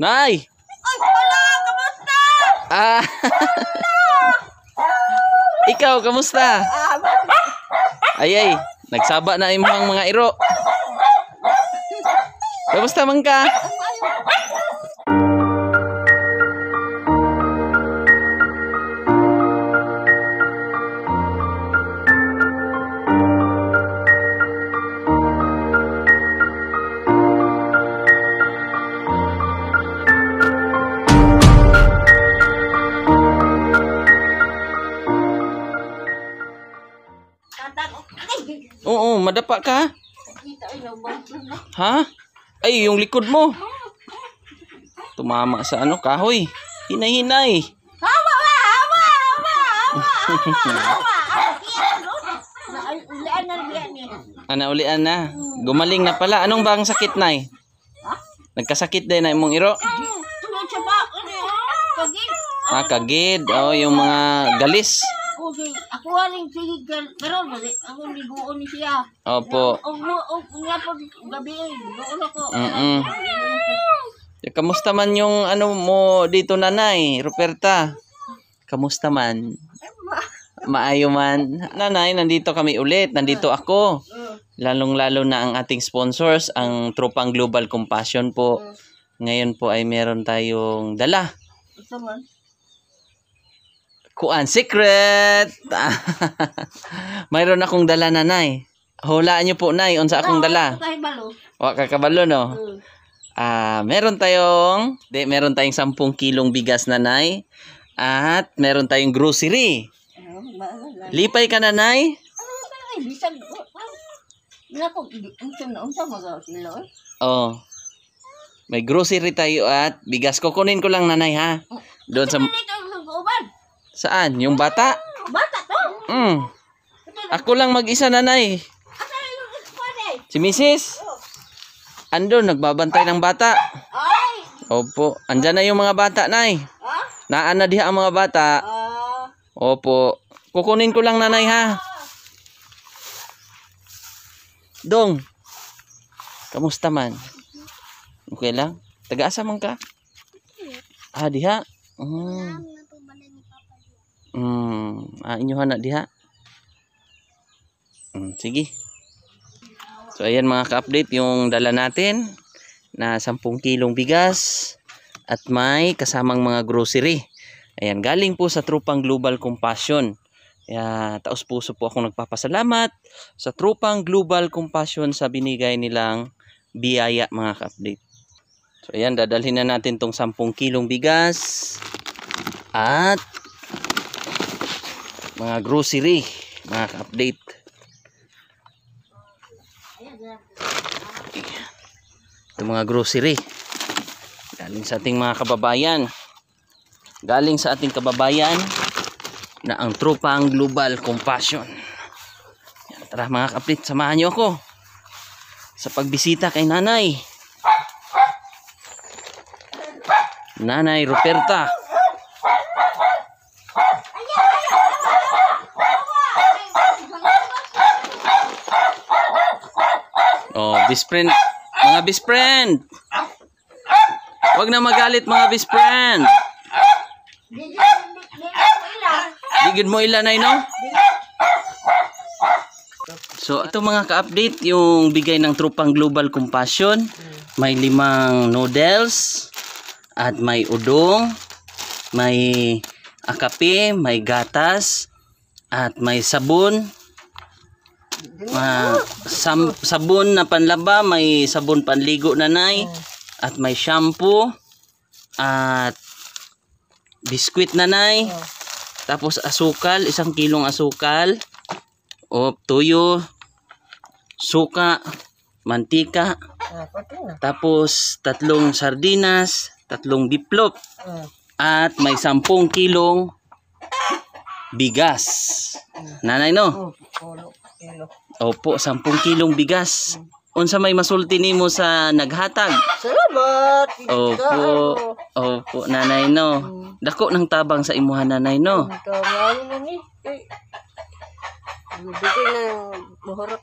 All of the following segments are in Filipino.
Nay! Ay, wala! Kamusta? Ah. Ikaw, kamusta? Ay, ay. Nagsaba na imong mga iro. Kamusta man ka? madapa ka. Ha? Ay, yung likod mo. Tumama sa ano, kahoy. Hinay-hinay. Hawa, hawa, hawa, hawa, hawa. Ulian na ulian ni. Ana ulian na. Gumaling na pala. Anong bang sakit nay? Nagkasakit din na imong iro. Ah, kagid. Oh, yung mga galis morning, sige, karon kasi ako ligoon ni siya. Opo. Og mo og nga pag gabi, eh. ligoon ako. Mm. -mm. Kamusta man yung ano mo dito nanay, Roberta? Kamusta man? Maayo man. Nanay, nandito kami ulit. Nandito ako. Lalong-lalo na ang ating sponsors, ang Tropang Global Compassion po. Ngayon po ay meron tayong dala. Ito man kuan secret. Mayroon akong dala na nay. Hulaan niyo po nay unsa akong dala. Wa ka kabalo no. Mm. Ah, meron tayong di, meron tayong 10 kilong bigas na nay at meron tayong grocery. Lipay ka na nay. Oh. May grocery tayo at bigas. Kukunin ko lang nanay ha. Doon sa Saan? Yung bata? Bata to? Mm. Ako lang mag-isa nanay. Eh. Si Mrs. Ando, nagbabantay ng bata. Opo. Andyan na yung mga bata, nay. Naan na diha ang mga bata. Ah. Opo. Kukunin ko lang nanay ha. Dong. Kamusta man? Okay lang? Taga-asa man ka? Ah, diha? Mm. Hmm, ah, inyuhan na diha. Hmm, sige. So ayan mga ka-update yung dala natin na 10 kilong bigas at may kasamang mga grocery. Ayan, galing po sa Trupang Global Compassion. Kaya taos puso po akong nagpapasalamat sa Trupang Global Compassion sa binigay nilang biyaya mga ka-update. So ayan, dadalhin na natin tong 10 kilong bigas at mga grocery mga update ito mga grocery galing sa ating mga kababayan galing sa ating kababayan na ang tropang global compassion Yan, tara mga kaplit samahan nyo ako sa pagbisita kay nanay nanay Roberta Best friend, mga best friend. Huwag na magalit mga best friend. Digid mo ilan ay no? So ito mga ka-update yung bigay ng trupang Global Compassion. May limang noodles at may udong, may akape, may gatas at may sabon. Ma, sam, sabon na panlaba, may sabon panligo nanay, nay, oh. at may shampoo, at biskwit nanay, nay, oh. tapos asukal, isang kilong asukal, o tuyo, suka, mantika, ah, tapos tatlong sardinas, tatlong biplop, oh. at may sampung kilong bigas. Ah. Nanay no? Oh, kilo. Opo, 10 kilong bigas. Unsa may masulti nimo sa naghatag? Salamat. Opo. Opo, nanay no. Mm. Dako ng tabang sa imuha nanay no. Mm, Dugay na mahurot.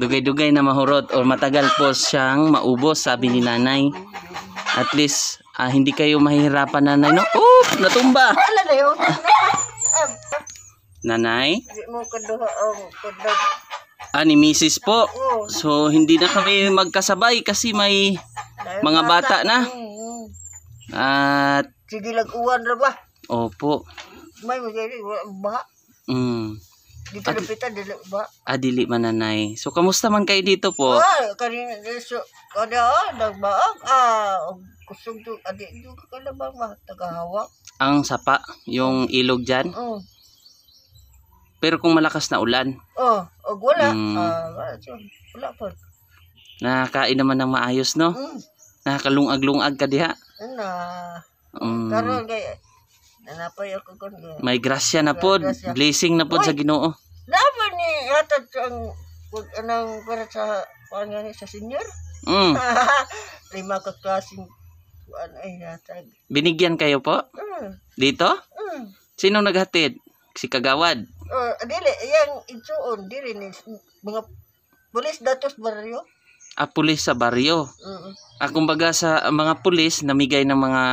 Dugay-dugay na mahurot or matagal po siyang maubos sabi ni nanay. At least ah, hindi kayo mahihirapan nanay no. Oh, natumba. Wala na Nanay? Ani, ah, misis po. So, hindi na kami magkasabay kasi may mga bata na. At, Sige lang uwan ra ba? opo. May magiging ba? Mm. Dito At- lapitan, dili ba? Adili ah, mananay. So, kamusta man kayo dito po? Ah, kanina so kada ah, ah kusog to adik, do ka na ba ma tagahawak. Ang sapa, yung ilog dyan. Oo. Pero kung malakas na ulan. Oh, og wala. Mm. Uh, wala po. Nakakain naman ng maayos, no? Mm. Nakakalungag-lungag ka diha. Ano? Um, Karon kay nanapay ako kon. May grasya na pod, blessing na pod sa Ginoo. Dapat ni hatag ang kung anong para sa pangani sa senior. Mm. Lima ka klaseng kuan ay hatag. Binigyan kayo po? Mm. Dito? Mm. Sino naghatid? Si Kagawad? Oh, dili, yang itsuon, dili ni mga pulis datos baryo. Ah, pulis sa baryo. Mm. Ah, kumbaga sa mga pulis namigay ng mga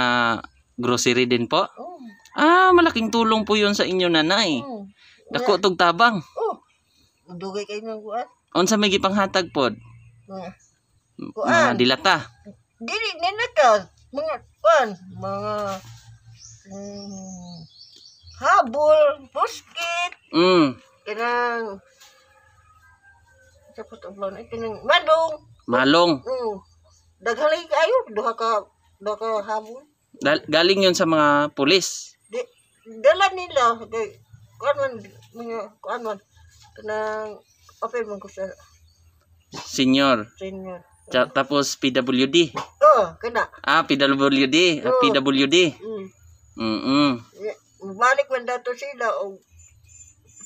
grocery din po. Oh. Ah, malaking tulong po 'yon sa inyo nanay. Mm. Dako tog tabang. Oh. Dugay kay nang kuan. Unsa may gipanghatag pod? Mm. Mga dilata. Dili na nakaw mga kuan, mga mm, Habul, muskit hmm. kanang sa putublon ay eh, kanang malung malong mm. daghali kayo duha ka duha ka habol Dal galing yun sa mga pulis Di, dala nila kay kuan man mga kuan man kanang apa man ko senior senior Cha tapos PWD. oh, kena. Ah, PWD, ah, oh. PWD. Mm. Mm. -mm. Yeah. balik man dato sila o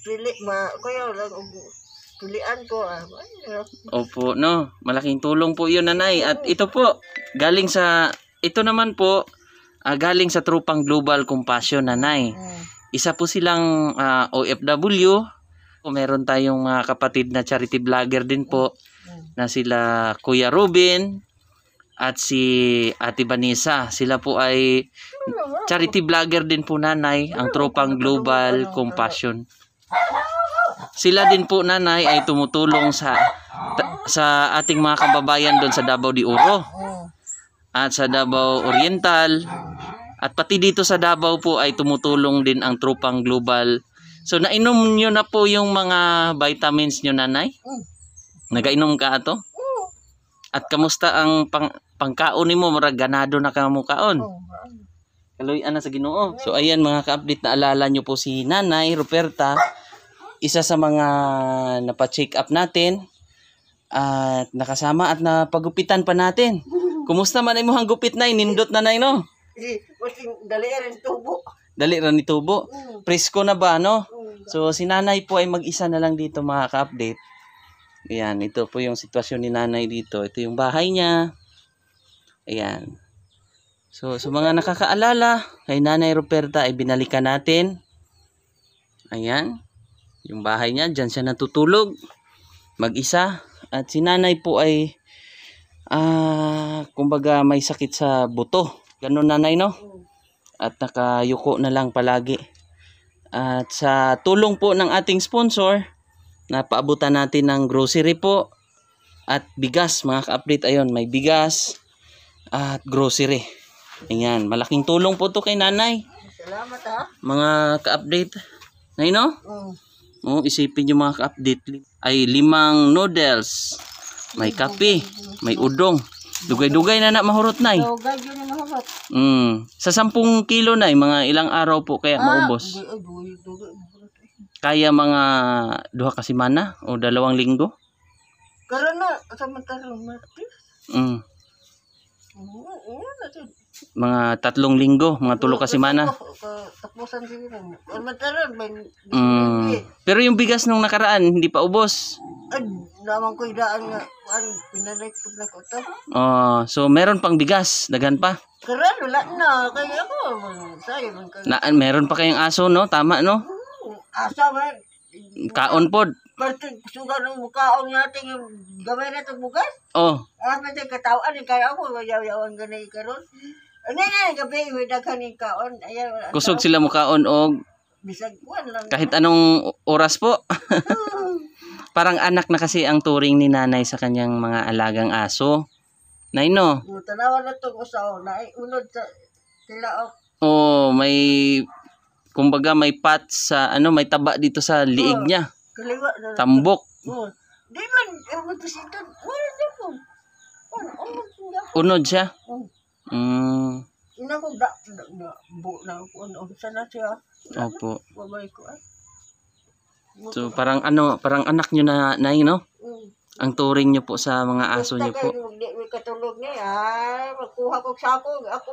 pili ma kaya lang og pilian ko ah. ah. Opo, no. Malaking tulong po 'yun, nanay. At ito po, galing sa ito naman po uh, galing sa Trupang Global Compassion, nanay. Hmm. Isa po silang uh, ah, OFW. O meron tayong mga uh, kapatid na charity vlogger din po hmm. na sila Kuya Ruben, at si Ate Vanessa. Sila po ay charity vlogger din po nanay, ang tropang Global Compassion. Sila din po nanay ay tumutulong sa sa ating mga kababayan doon sa Davao de Oro at sa Davao Oriental at pati dito sa Davao po ay tumutulong din ang tropang global. So nainom nyo na po yung mga vitamins nyo nanay? Mm. Nagainom ka ato? At kamusta ang pang, pangkaon nimo murag ganado na ka mo kaon? Kaloy Kaloyan sa Ginoo. So ayan mga ka-update na alala nyo po si Nanay Roberta, isa sa mga napa-check up natin at nakasama at napagupitan pa natin. Kumusta man imong gupit nay nindot na nay no? Eh, dali rin tubo. Dali rin ni tubo. Mm. Presko na ba no? Mm. So si Nanay po ay mag-isa na lang dito mga ka-update. Ayan, ito po yung sitwasyon ni nanay dito. Ito yung bahay niya. Ayan. So, sa mga nakakaalala, kay Nanay Roberta ay binalikan natin. Ayan. Yung bahay niya, dyan siya natutulog. Mag-isa. At si nanay po ay, ah, kumbaga may sakit sa buto. Ganun nanay, no? At nakayuko na lang palagi. At sa tulong po ng ating sponsor, napaabutan natin ng grocery po at bigas mga ka-update ayun may bigas at grocery ayan malaking tulong po to kay nanay salamat ha mga ka-update nay no mm. oh, isipin nyo mga ka-update ay limang noodles may kape may udong dugay-dugay na na mahurot nay dugay yun na mahurot mm. sa 10 kilo nay mga ilang araw po kaya ah, maubos dugay, dugay, dugay. Kaya mga duha ka semana o dalawang linggo? Karon na sa matarong Martes. Mm. Oo, oo, natin. Mga tatlong linggo, mga tulo ka semana. Tapusan din mo. Mataron may Mm. Pero yung bigas nung nakaraan, hindi pa ubos. Ay, naman ko idaan nga. Ano, pinalik ko na ko to. Oh, so meron pang bigas, daghan pa. Karon, wala na. Kaya ako, sayo man ka. Na, meron pa kayong aso, no? Tama, no? asa man. Kaon pod. Martin, sugar ng bukaon natin yung gamay na itong bukas. Oh. Ah, matay katawan, kaya ako, mayaw-yawan ganay karon. Ano ah, na, gabi, may daghan yung kaon. Ayan, ano? Kusog sila mukaon og bisag kuan lang. Kahit anong oras po. Parang anak na kasi ang turing ni nanay sa kanyang mga alagang aso. Nay no. Tanawa na tong usaw na unod sa sila og. Oh. oh, may Kumbaga may pat sa ano, may taba dito sa liig oh, niya. Tambok. Oh, di man ewan ko si Don. Oh, Unod siya? Mm. Ina ko bu, na ako, ano, sana siya. Opo. Babay ko, ah. So, parang ano, parang anak nyo na, nai no? Mm. Ang turing niyo po sa mga aso niyo po. Hindi katulog niya, ah. ko sa ako, ako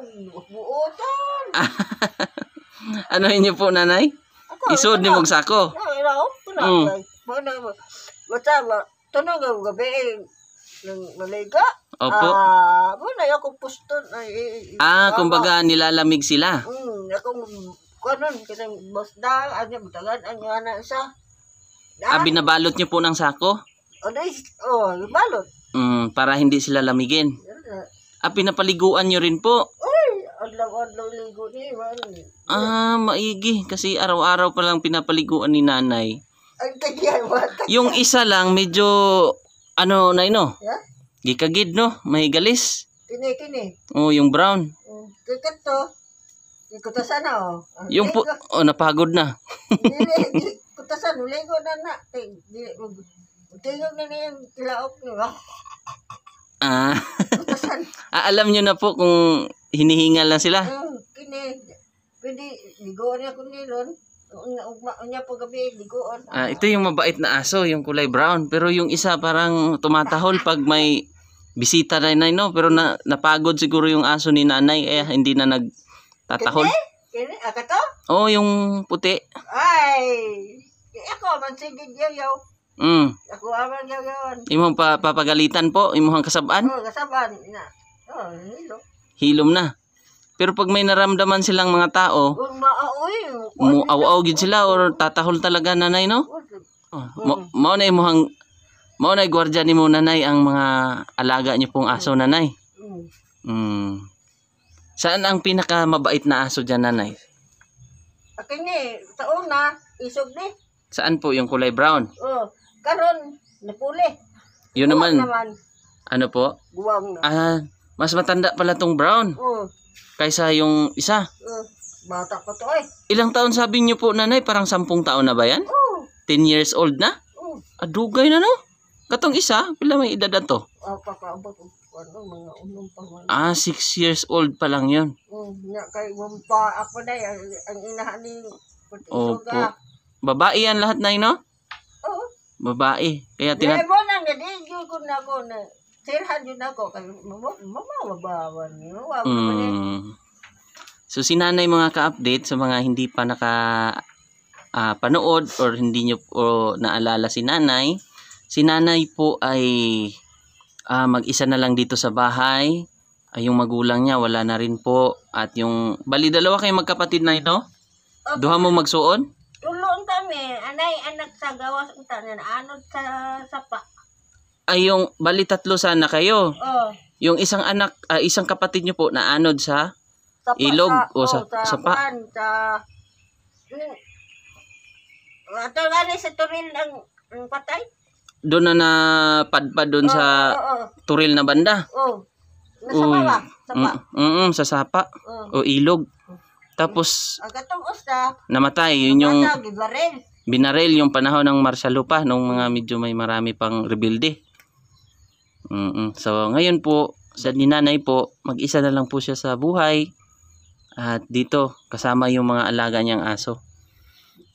buotan. ano inyo po nanay? Isod ni ano? mong sako. Ah, oh, mm. Bata Basta tanong ang gabi eh, ng maliga. Opo. Ah, muna ako pusto. Eh, eh, ah, kumbaga nilalamig sila. Mm, ako kanon kanang basta ano butagan ang ana sa. Ah, binabalot niyo po ng sako? Ano is oh, balot. Mm, para hindi sila lamigin. Ah, pinapaliguan niyo rin po. Oh, adlaw-adlaw ligo ni Ah, maigi kasi araw-araw pa lang pinapaliguan ni nanay. Ang tagiyan mo. Yung isa lang medyo ano na ino? Yeah? Gikagid no, mahigalis. Kini kini. Oh, yung brown. Oh, Kikat to. Ikutasan na oh. Yung po, oh, napagod na. Dili, uligo na na. Tingnan na na yung tilaok niyo. Ah. Ikutasan. Ah, alam niyo na po kung hinihingal lang sila. Mm, kini, pwede, ligoon ako nilon. Unya po gabi, ligoon. Ah, ito yung mabait na aso, yung kulay brown. Pero yung isa parang tumatahol pag may bisita na nanay, no? Pero na, napagod siguro yung aso ni nanay, eh, hindi na nagtatahol. Kini? Kini? Aka ah, to? Oo, oh, yung puti. Ay! Ako, man sige, yaw Mm. Ako aman yaw Imong pa papagalitan po, imong kasabaan? Oo, oh, kasabaan. Ina. Oh, nilo hilom na. Pero pag may naramdaman silang mga tao, muaw-aw gid sila or tatahol talaga nanay no? Oh, mm. mao na imong mao na gwardiya mo nanay ang mga alaga niyo pong aso mm. nanay. Mm. mm. Saan ang pinaka mabait na aso diyan nanay? Akin ni sa una, isog ni. Saan po yung kulay brown? Oh, karon napuli. Yun naman. naman. Ano po? Guwang na. Ah, mas matanda pala tong brown Oo. Oh. kaysa yung isa. Oo. Oh. Bata pa to eh. Ilang taon sabi niyo po nanay? Parang sampung taon na ba yan? Oo. 10 years old na? Oo. Adugay na no? Katong isa, pila may edad na to? Ah, papaabot. Ano, mga unong pa man. Ah, 6 years old pa lang yun. Oo. Nga kay wampa ako na eh. Ang- Ang Opo. Babae yan lahat nay no? Oo. Babae. Kaya tina... Debo na nga, eh, di ko na ko na. Eh sirhan yun ako. Kay, mamawabawan yun. Wow, mm. eh. So sinanay mga ka-update sa mga hindi pa naka uh, panood or hindi nyo o naalala si nanay. Si nanay po ay uh, mag-isa na lang dito sa bahay. Ay, yung magulang niya wala na rin po at yung bali dalawa kayong magkapatid na ito. Okay. Duha mo magsuon? Tulong kami. Anay anak sa gawas utan na anod sa sapa ay yung bali tatlo sana kayo. Oh. Yung isang anak, ah, isang kapatid niyo po na anod sa Sa pa- Ilog o sa- oh, sa pa- kuwan, Sa... Hmm. Ato nga ni sa Turin ang, ang patay. doon na na padpad doon sa Oo, turil na banda. oo, oo. Nasa Uy. sa pa. Mm, mm, mm, sa sapa Oo. o ilog. Tapos Ang ah, gatong usta, namatay yun yung yung... gibarel. binarel yung panahon ng Marshall pa nung mga medyo may marami pang rebelde. Mm-mm. So ngayon po, sa ni nanay po, mag-isa na lang po siya sa buhay. At dito, kasama yung mga alaga niyang aso.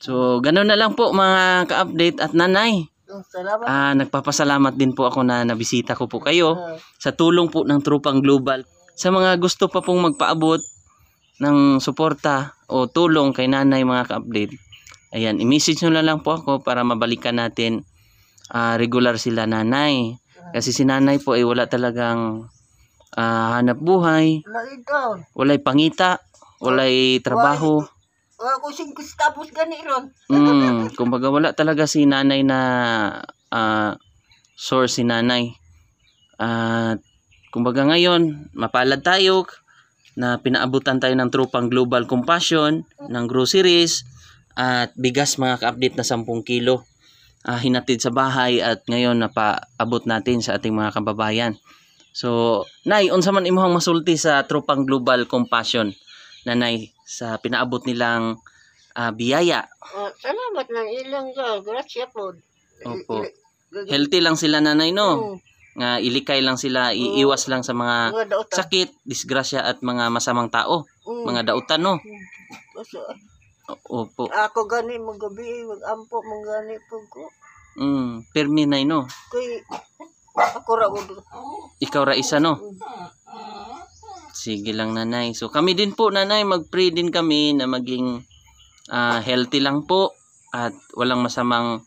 So, ganoon na lang po mga ka-update at nanay. Salamat. Ah, nagpapasalamat din po ako na nabisita ko po kayo sa tulong po ng Trupang Global. Sa mga gusto pa pong magpaabot ng suporta o tulong kay nanay mga ka-update, ayan, i-message nyo na lang po ako para mabalikan natin uh, regular sila nanay. Kasi si nanay po ay wala talagang uh, hanap buhay. Walay pangita, walay trabaho. Wala ko sing tapos gani ron. Mm, kumbaga wala talaga si nanay na uh, source si nanay. At uh, kumbaga ngayon, mapalad tayo na pinaabutan tayo ng tropang Global Compassion, ng groceries, at bigas mga ka-update na 10 kilo uh, hinatid sa bahay at ngayon napaabot natin sa ating mga kababayan. So, Nay, unsa man imong masulti sa tropang Global Compassion na Nay sa pinaabot nilang uh, biyaya. Uh, salamat ng ilang God. Gracia po. Opo. Healthy lang sila nanay no. Mm. Nga ilikay lang sila, iiwas lang sa mga, sakit, disgrasya at mga masamang tao, mga dautan no. Mm. Opo. Ako gani mo gabi, wag ampo mong gani po ko. Mm, permi na no. Kay ako ra gud. Ikaw ra isa no. Sige lang nanay. So kami din po nanay, mag-pray din kami na maging uh, healthy lang po at walang masamang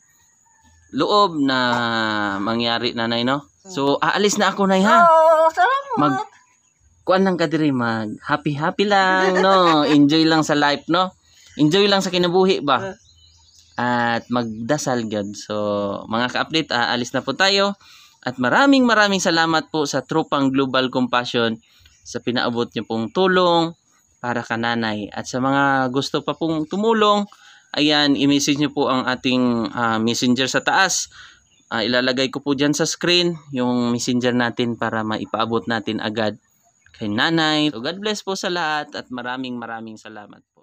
loob na mangyari nanay no. So aalis na ako nay ha. Oh, salamat. Mag kuan lang ka diri mag happy happy lang no. Enjoy lang sa life no. Enjoy lang sa kinabuhi ba? Ah. At magdasal God. So, mga ka-update, aalis na po tayo. At maraming maraming salamat po sa Tropang Global Compassion sa pinaabot niyo pong tulong para kananay. At sa mga gusto pa pong tumulong, ayan, i-message niyo po ang ating uh, messenger sa taas. Uh, ilalagay ko po diyan sa screen yung messenger natin para maipaabot natin agad kay nanay. So God bless po sa lahat at maraming maraming salamat.